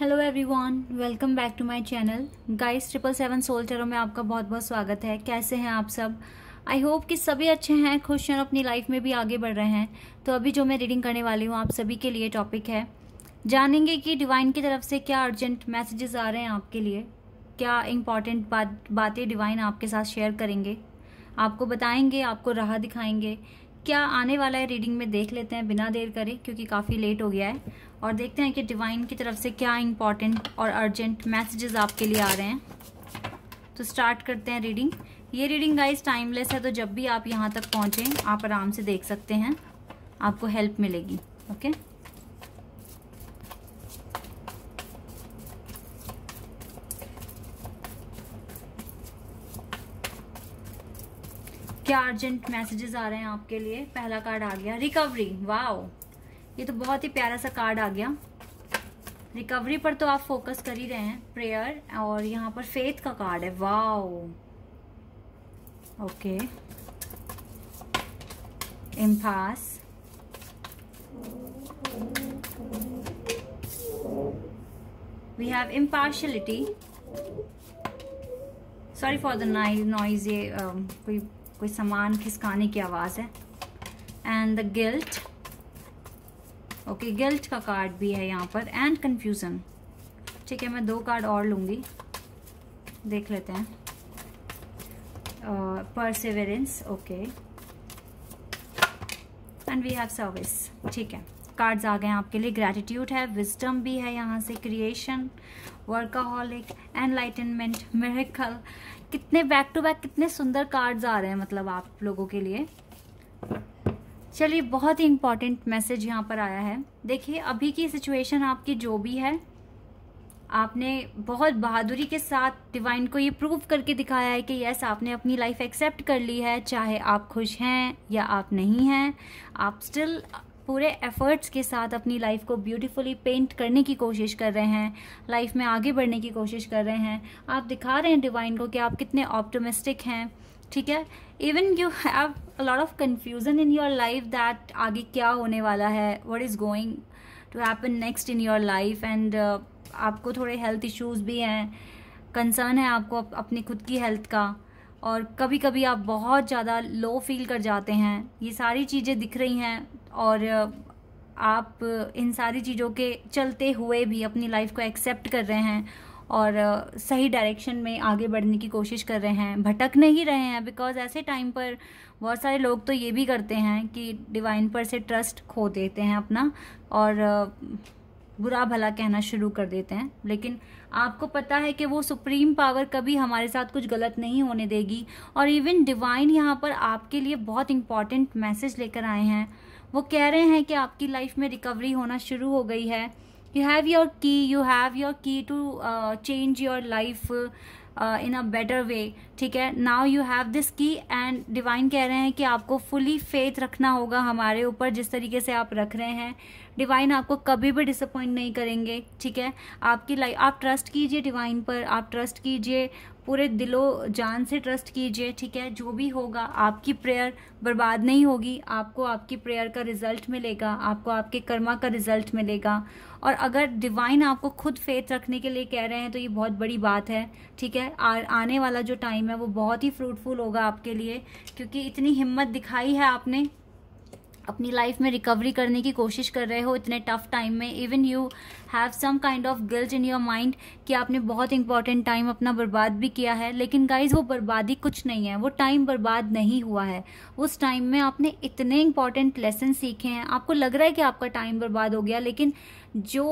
hello everyone welcome back to my channel guys triple seven सोल्जरों में आपका बहुत बहुत स्वागत है कैसे हैं आप सब आई होप कि सभी अच्छे हैं खुश हैं और अपनी लाइफ में भी आगे बढ़ रहे हैं तो अभी जो मैं रीडिंग करने वाली हूँ आप सभी के लिए टॉपिक है जानेंगे कि डिवाइन की तरफ से क्या अर्जेंट मैसेजेस आ रहे हैं आपके लिए क्या इम्पॉर्टेंट बात बातें डिवाइन आपके साथ शेयर करेंगे आपको बताएंगे आपको राह दिखाएंगे क्या आने वाला है रीडिंग में देख लेते हैं बिना देर करे क्योंकि काफ़ी लेट हो गया है और देखते हैं कि डिवाइन की तरफ से क्या इंपॉर्टेंट और अर्जेंट मैसेजेस आपके लिए आ रहे हैं तो स्टार्ट करते हैं रीडिंग ये रीडिंग गाइस टाइमलेस है तो जब भी आप यहाँ तक पहुँचें आप आराम से देख सकते हैं आपको हेल्प मिलेगी ओके क्या अर्जेंट मैसेजेस आ रहे हैं आपके लिए पहला कार्ड आ गया रिकवरी वाओ ये तो बहुत ही प्यारा सा कार्ड आ गया रिकवरी पर तो आप फोकस कर ही रहे हैं प्रेयर और यहाँ पर फेथ का कार्ड है वाओ ओके इम्फास have impartiality sorry for the नाइज नॉइज ये कोई कोई सामान खिसकाने की आवाज़ है and the guilt okay guilt का कार्ड भी है यहाँ पर एंड कंफ्यूजन ठीक है मैं दो कार्ड और लूंगी देख लेते हैं perseverance okay and we have service ठीक है कार्ड्स आ गए हैं आपके लिए ग्रेटिट्यूड है विजडम भी है यहाँ से क्रिएशन वर्काहॉलिक एनलाइटनमेंट मेरेकल कितने बैक टू बैक कितने सुंदर कार्ड्स आ रहे हैं मतलब आप लोगों के लिए चलिए बहुत ही इम्पॉर्टेंट मैसेज यहाँ पर आया है देखिए अभी की सिचुएशन आपकी जो भी है आपने बहुत बहादुरी के साथ डिवाइन को ये प्रूव करके दिखाया है कि यस आपने अपनी लाइफ एक्सेप्ट कर ली है चाहे आप खुश हैं या आप नहीं हैं आप स्टिल पूरे एफर्ट्स के साथ अपनी लाइफ को ब्यूटीफुली पेंट करने की कोशिश कर रहे हैं लाइफ में आगे बढ़ने की कोशिश कर रहे हैं आप दिखा रहे हैं डिवाइन को कि आप कितने ऑप्टोमिस्टिक हैं ठीक है even you have a lot of confusion in your life that आगे क्या होने वाला है what is going to happen next in your life and आपको थोड़े हेल्थ इश्यूज़ भी हैं कंसर्न है आपको अपनी खुद की हेल्थ का और कभी कभी आप बहुत ज़्यादा लो फील कर जाते हैं ये सारी चीज़ें दिख रही हैं और uh, आप इन सारी चीज़ों के चलते हुए भी अपनी लाइफ को एक्सेप्ट कर रहे हैं और सही डायरेक्शन में आगे बढ़ने की कोशिश कर रहे हैं भटक नहीं रहे हैं बिकॉज ऐसे टाइम पर बहुत सारे लोग तो ये भी करते हैं कि डिवाइन पर से ट्रस्ट खो देते हैं अपना और बुरा भला कहना शुरू कर देते हैं लेकिन आपको पता है कि वो सुप्रीम पावर कभी हमारे साथ कुछ गलत नहीं होने देगी और इवन डिवाइन यहाँ पर आपके लिए बहुत इंपॉर्टेंट मैसेज लेकर आए हैं वो कह रहे हैं कि आपकी लाइफ में रिकवरी होना शुरू हो गई है you have your key you have your key to change your life in a better way ठीक है now you have this key and divine कह रहे हैं कि आपको फुली फेथ रखना होगा हमारे ऊपर जिस तरीके से आप रख रहे हैं डिवाइन आपको कभी भी डिसअपॉइंट नहीं करेंगे ठीक है आपकी लाइफ आप ट्रस्ट कीजिए डिवाइन पर आप ट्रस्ट कीजिए पूरे दिलो जान से ट्रस्ट कीजिए ठीक है जो भी होगा आपकी प्रेयर बर्बाद नहीं होगी आपको आपकी प्रेयर का रिजल्ट मिलेगा आपको आपके कर्मा का रिजल्ट मिलेगा और अगर डिवाइन आपको खुद फेथ रखने के लिए कह रहे हैं तो ये बहुत बड़ी बात है ठीक है आ, आने वाला जो टाइम है वो बहुत ही फ्रूटफुल होगा आपके लिए क्योंकि इतनी हिम्मत दिखाई है आपने अपनी लाइफ में रिकवरी करने की कोशिश कर रहे हो इतने टफ टाइम में even you have some kind of guilt in your mind कि आपने बहुत इंपॉर्टेंट टाइम अपना बर्बाद भी किया है लेकिन गाइज वो बर्बादी कुछ नहीं है वो टाइम बर्बाद नहीं हुआ है उस टाइम में आपने इतने इंपॉर्टेंट लेसन सीखे हैं आपको लग रहा है कि आपका टाइम बर्बाद हो गया लेकिन जो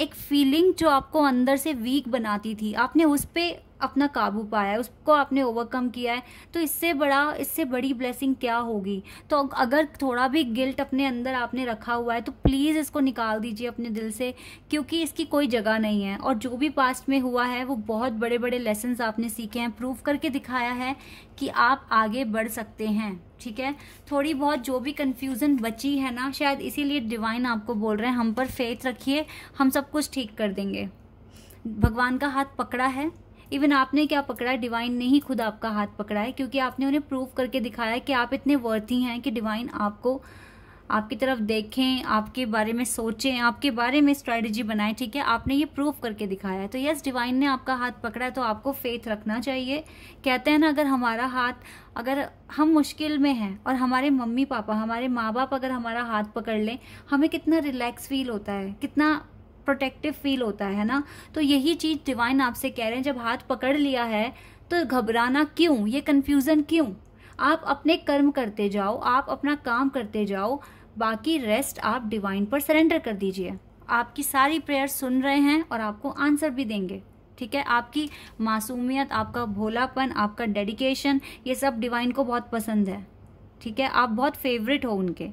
एक फीलिंग जो आपको अंदर से वीक बनाती थी आपने उस पर अपना काबू पाया है उसको आपने ओवरकम किया है तो इससे बड़ा इससे बड़ी ब्लेसिंग क्या होगी तो अगर थोड़ा भी गिल्ट अपने अंदर आपने रखा हुआ है तो प्लीज़ इसको निकाल दीजिए अपने दिल से क्योंकि इसकी कोई जगह नहीं है और जो भी पास्ट में हुआ है वो बहुत बड़े बड़े लेसन आपने सीखे हैं प्रूव करके दिखाया है कि आप आगे बढ़ सकते हैं ठीक है थोड़ी बहुत जो भी कन्फ्यूज़न बची है ना शायद इसीलिए डिवाइन आपको बोल रहे हैं हम पर फेथ रखिए हम सब कुछ ठीक कर देंगे भगवान का हाथ पकड़ा है इवन आपने क्या पकड़ा है डिवाइन ने ही खुद आपका हाथ पकड़ा है क्योंकि आपने उन्हें प्रूव करके दिखाया है कि आप इतने वर्थी हैं कि डिवाइन आपको आपकी तरफ देखें आपके बारे में सोचें आपके बारे में स्ट्रेटजी बनाएं ठीक है आपने ये प्रूव करके दिखाया है तो यस डिवाइन ने आपका हाथ पकड़ा है तो आपको फेथ रखना चाहिए कहते हैं ना अगर हमारा हाथ अगर हम मुश्किल में हैं और हमारे मम्मी पापा हमारे माँ बाप अगर हमारा हाथ पकड़ लें हमें कितना रिलैक्स फील होता है कितना प्रोटेक्टिव फील होता है ना तो यही चीज़ डिवाइन आपसे कह रहे हैं जब हाथ पकड़ लिया है तो घबराना क्यों ये कन्फ्यूज़न क्यों आप अपने कर्म करते जाओ आप अपना काम करते जाओ बाकी रेस्ट आप डिवाइन पर सरेंडर कर दीजिए आपकी सारी प्रेयर सुन रहे हैं और आपको आंसर भी देंगे ठीक है आपकी मासूमियत आपका भोलापन आपका डेडिकेशन ये सब डिवाइन को बहुत पसंद है ठीक है आप बहुत फेवरेट हो उनके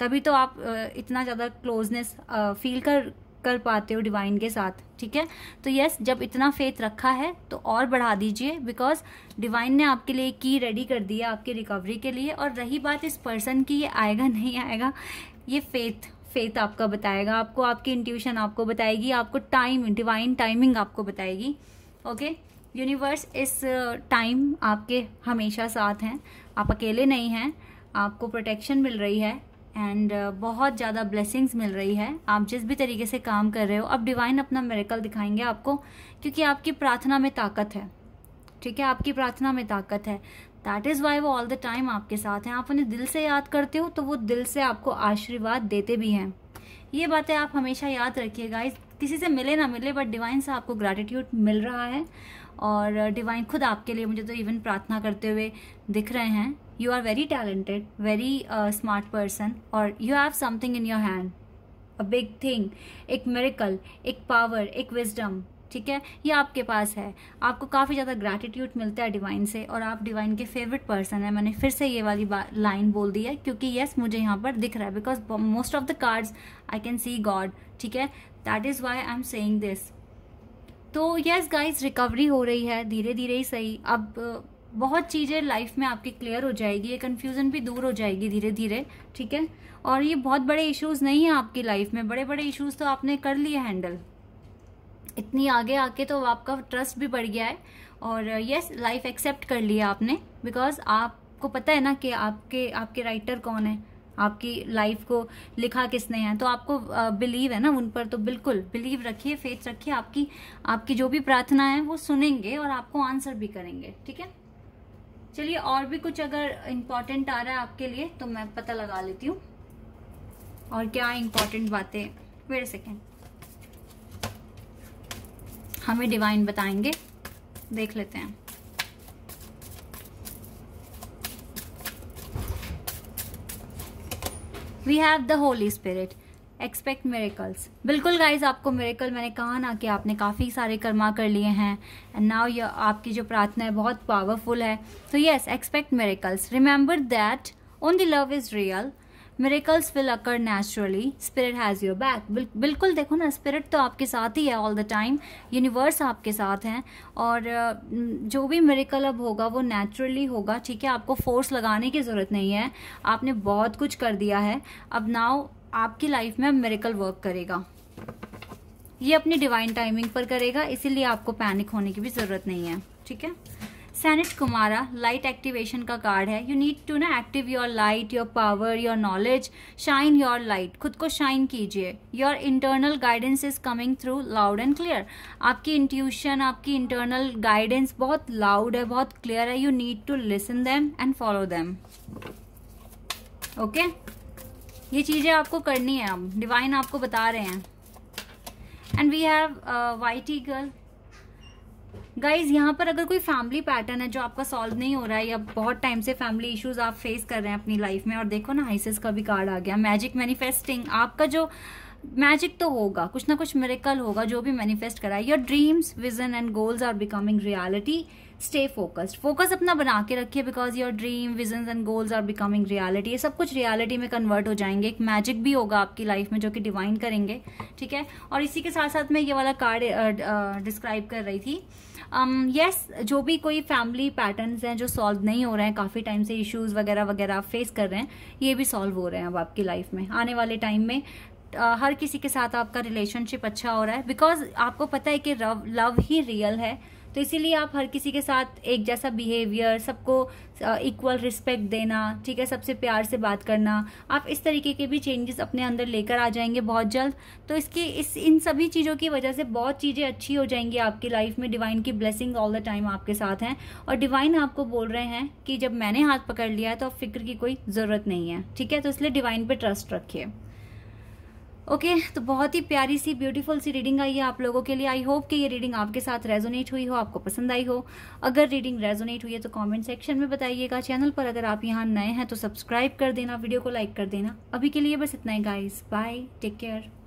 तभी तो आप इतना ज़्यादा क्लोजनेस फील कर कर पाते हो डिवाइन के साथ ठीक है तो यस जब इतना फेथ रखा है तो और बढ़ा दीजिए बिकॉज डिवाइन ने आपके लिए की रेडी कर दिया आपकी रिकवरी के लिए और रही बात इस पर्सन की ये आएगा नहीं आएगा ये फेथ फेथ आपका बताएगा आपको आपकी इंट्यूशन आपको बताएगी आपको टाइम डिवाइन टाइमिंग आपको बताएगी ओके यूनिवर्स इस टाइम uh, आपके हमेशा साथ हैं आप अकेले नहीं हैं आपको प्रोटेक्शन मिल रही है एंड uh, बहुत ज़्यादा ब्लेसिंग्स मिल रही है आप जिस भी तरीके से काम कर रहे हो अब डिवाइन अपना मेरेकल दिखाएंगे आपको क्योंकि आपकी प्रार्थना में ताकत है ठीक है आपकी प्रार्थना में ताकत है दैट इज़ वाई वो ऑल द टाइम आपके साथ हैं आप उन्हें दिल से याद करते हो तो वो दिल से आपको आशीर्वाद देते भी हैं ये बातें आप हमेशा याद रखिएगा इस किसी से मिले ना मिले बट डिवाइन से आपको ग्रैटिट्यूड मिल रहा है और डिवाइन खुद आपके लिए मुझे तो इवन प्रार्थना करते हुए दिख रहे हैं you are very talented very smart person और you have something in your hand a big thing एक मेरिकल एक पावर एक विजडम ठीक है ये आपके पास है आपको काफ़ी ज़्यादा ग्रैटिट्यूड मिलता है डिवाइन से और आप डिवाइन के फेवरेट पर्सन है मैंने फिर से ये वाली लाइन बोल दी है क्योंकि येस मुझे यहाँ पर दिख रहा है because most of the cards I can see God ठीक है that is why I am saying this तो यस गाइज रिकवरी हो रही है धीरे धीरे ही सही अब बहुत चीज़ें लाइफ में आपकी क्लियर हो जाएगी ये कन्फ्यूज़न भी दूर हो जाएगी धीरे धीरे ठीक है और ये बहुत बड़े इश्यूज़ नहीं हैं आपकी लाइफ में बड़े बड़े इश्यूज़ तो आपने कर लिए हैंडल इतनी आगे आके तो आपका ट्रस्ट भी बढ़ गया है और यस लाइफ एक्सेप्ट कर लिया आपने बिकॉज आपको पता है ना कि आपके आपके राइटर कौन है आपकी लाइफ को लिखा किसने है तो आपको बिलीव uh, है ना उन पर तो बिल्कुल बिलीव रखिए फेथ रखिए आपकी आपकी जो भी प्रार्थना है वो सुनेंगे और आपको आंसर भी करेंगे ठीक है चलिए और भी कुछ अगर इम्पोर्टेंट आ रहा है आपके लिए तो मैं पता लगा लेती हूँ और क्या इम्पोर्टेंट बातें वेट सेकेंड हमें डिवाइन बताएंगे देख लेते हैं we have the holy spirit expect miracles बिल्कुल गाइज आपको मेरेकल मैंने कहा ना कि आपने काफ़ी सारे कर्मा कर लिए हैं एंड नाउ य आपकी जो प्रार्थना है बहुत पावरफुल है तो yes expect miracles remember that on the love is real miracles will occur naturally spirit has your back बिल्कुल देखो ना स्पिरिट तो आपके साथ ही है ऑल द टाइम यूनिवर्स आपके साथ हैं और जो भी मेरेकल अब होगा वो नेचुरली होगा ठीक है आपको फोर्स लगाने की ज़रूरत नहीं है आपने बहुत कुछ कर दिया है अब नाउ आपकी लाइफ में मेरेकल वर्क करेगा ये अपनी डिवाइन टाइमिंग पर करेगा इसीलिए आपको पैनिक होने की भी ज़रूरत नहीं है ठीक है सैनिट कुमारा लाइट एक्टिवेशन का कार्ड है यू नीड टू ना active your light your power your knowledge shine your light खुद को शाइन कीजिए your internal guidance is coming through loud and clear आपकी इंट्यूशन आपकी इंटरनल गाइडेंस बहुत लाउड है बहुत क्लियर है you need to listen them and follow them okay ये चीज़ें आपको करनी है अब डिवाइन आपको बता रहे हैं and we have whitey girl guys यहाँ पर अगर कोई फैमिली पैटर्न है जो आपका सॉल्व नहीं हो रहा है या बहुत टाइम से फैमिली इश्यूज आप फेस कर रहे हैं अपनी लाइफ में और देखो ना हाइसिस का भी कार्ड आ गया मैजिक मैनिफेस्टिंग आपका जो मैजिक तो होगा कुछ ना कुछ मेरेकल होगा जो भी मैनिफेस्ट करा है your dreams vision and goals are becoming reality stay focused focus अपना बना के रखिए because your dream vision and goals are becoming reality ये सब कुछ रियालिटी में कन्वर्ट हो जाएंगे एक मैजिक भी होगा आपकी लाइफ में जो कि डिवाइन करेंगे ठीक है और इसी के साथ साथ मैं ये वाला कार्ड डिस्क्राइब कर रही थी यस um, yes, जो भी कोई फैमिली पैटर्न्स हैं जो सॉल्व नहीं हो रहे हैं काफ़ी टाइम से इश्यूज़ वगैरह वगैरह आप फेस कर रहे हैं ये भी सॉल्व हो रहे हैं अब आपकी लाइफ में आने वाले टाइम में Uh, हर किसी के साथ आपका रिलेशनशिप अच्छा हो रहा है बिकॉज आपको पता है कि लव ही रियल है तो इसीलिए आप हर किसी के साथ एक जैसा बिहेवियर सबको इक्वल रिस्पेक्ट देना ठीक है सबसे प्यार से बात करना आप इस तरीके के भी चेंजेस अपने अंदर लेकर आ जाएंगे बहुत जल्द तो इसकी इस इन सभी चीज़ों की वजह से बहुत चीज़ें अच्छी हो जाएंगी आपकी लाइफ में डिवाइन की ब्लेसिंग ऑल द टाइम आपके साथ हैं और डिवाइन आपको बोल रहे हैं कि जब मैंने हाथ पकड़ लिया है तो अब फिक्र की कोई ज़रूरत नहीं है ठीक है तो इसलिए डिवाइन पर ट्रस्ट रखिए ओके okay, तो बहुत ही प्यारी सी ब्यूटीफुल सी रीडिंग आई है आप लोगों के लिए आई होप कि ये रीडिंग आपके साथ रेजोनेट हुई हो आपको पसंद आई हो अगर रीडिंग रेजोनेट हुई है तो कमेंट सेक्शन में बताइएगा चैनल पर अगर आप यहाँ नए हैं तो सब्सक्राइब कर देना वीडियो को लाइक कर देना अभी के लिए बस इतना ही गाइस बाय टेक केयर